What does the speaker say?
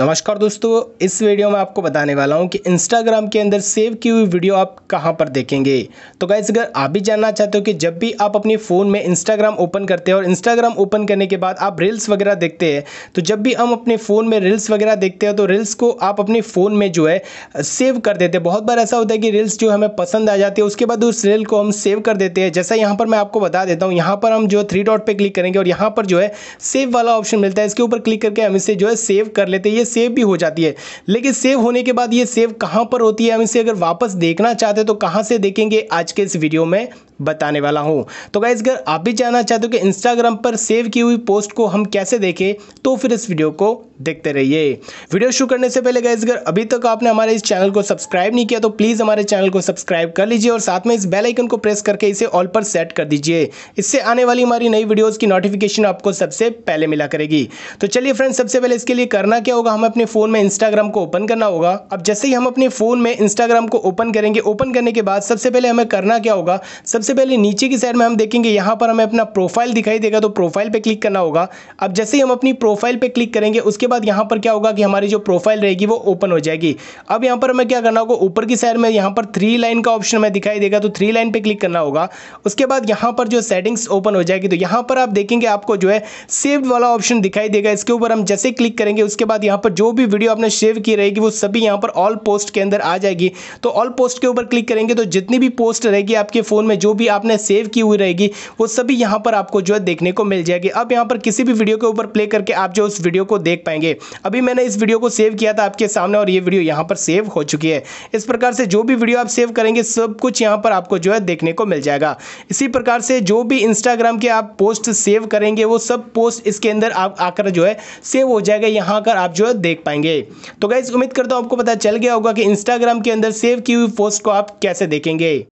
नमस्कार दोस्तों इस वीडियो में आपको बताने वाला हूं कि इंस्टाग्राम के अंदर सेव की हुई वीडियो आप कहां पर देखेंगे तो गैस अगर आप भी जानना चाहते हो कि जब भी आप अपने फ़ोन में इंस्टाग्राम ओपन करते हैं और इंस्टाग्राम ओपन करने के बाद आप रील्स वगैरह देखते हैं तो जब भी हम अपने फ़ोन में रील्स वगैरह देखते हैं तो रील्स को आप अपने फ़ोन में जो है सेव कर देते हैं बहुत बार ऐसा होता है कि रील्स जो हमें पसंद आ जाती है उसके बाद उस रील को हम सेव कर देते हैं जैसा यहाँ पर मैं आपको बता देता हूँ यहाँ पर हम जो थ्री डॉट पर क्लिक करेंगे और यहाँ पर जो है सेव वाला ऑप्शन मिलता है इसके ऊपर क्लिक करके हम इसे जो है सेव कर लेते हैं ये सेव भी हो जाती है लेकिन सेव होने के बाद ये सेव कहाँ पर होती है हम इसे अगर वापस देखना चाहते हैं तो कहाँ से देखेंगे आज के इस वीडियो में बताने वाला हूँ तो गाइज अगर आप भी जानना चाहते हो कि इंस्टाग्राम पर सेव की हुई पोस्ट को हम कैसे देखें तो फिर इस वीडियो को देखते रहिए वीडियो शुरू करने से पहले गाइज अगर अभी तक आपने हमारे इस चैनल को सब्सक्राइब नहीं किया तो प्लीज़ हमारे चैनल को सब्सक्राइब कर लीजिए और साथ में इस बेलाइकन को प्रेस करके इसे ऑल पर सेट कर दीजिए इससे आने वाली हमारी नई वीडियोज़ की नोटिफिकेशन आपको सबसे पहले मिला करेगी तो चलिए फ्रेंड्स सबसे पहले इसके लिए करना क्या होगा हमें अपने फ़ोन में इंस्टाग्राम को ओपन करना होगा अब जैसे ही हम अपने फ़ोन में इंस्टाग्राम को ओपन करेंगे ओपन करने के बाद सबसे पहले हमें करना क्या होगा सबसे सबसे पहले नीचे की साइड में हम देखेंगे यहाँ पर हमें अपना प्रोफाइल दिखाई देगा तो प्रोफाइल पे क्लिक करना होगा अब जैसे ही हम अपनी प्रोफाइल पे क्लिक करेंगे उसके बाद यहाँ पर क्या होगा कि हमारी जो प्रोफाइल रहेगी वो ओपन हो जाएगी अब यहाँ पर हमें क्या करना होगा ऊपर की साइड में यहाँ पर थ्री लाइन का ऑप्शन हमें दिखाई देगा तो थ्री लाइन पर क्लिक करना होगा उसके बाद यहाँ पर जो सेटिंग्स ओपन हो जाएगी तो यहाँ पर आप देखेंगे आपको जो है सेव वाला ऑप्शन दिखाई देगा इसके ऊपर हम जैसे क्लिक करेंगे उसके बाद यहाँ पर जो भी वीडियो आपने सेव की रहेगी वो सभी यहाँ पर ऑल पोस्ट के अंदर आ जाएगी तो ऑल पोस्ट के ऊपर क्लिक करेंगे तो जितनी भी पोस्ट रहेगी आपके फ़ोन में जो भी आपने सेव की हुई रहेगी वो सभी यहाँ पर आपको जो है देखने को मिल जाएगी अब यहाँ पर किसी भी वीडियो के ऊपर प्ले करके आप जो उस वीडियो को देख पाएंगे अभी मैंने इस वीडियो को सेव किया था आपके सामने और ये वीडियो यहाँ पर सेव हो चुकी है इस प्रकार से जो भी वीडियो आप सेव करेंगे सब कुछ यहाँ पर आपको जो है देखने को मिल जाएगा इसी प्रकार से जो भी इंस्टाग्राम के आप पोस्ट सेव करेंगे वो सब पोस्ट इसके अंदर आप आकर जो है सेव हो जाएगा यहाँ आकर आप जो है देख पाएंगे तो गाइज उम्मीद करता हूँ आपको पता चल गया होगा कि इंस्टाग्राम के अंदर सेव की हुई पोस्ट को आप कैसे देखेंगे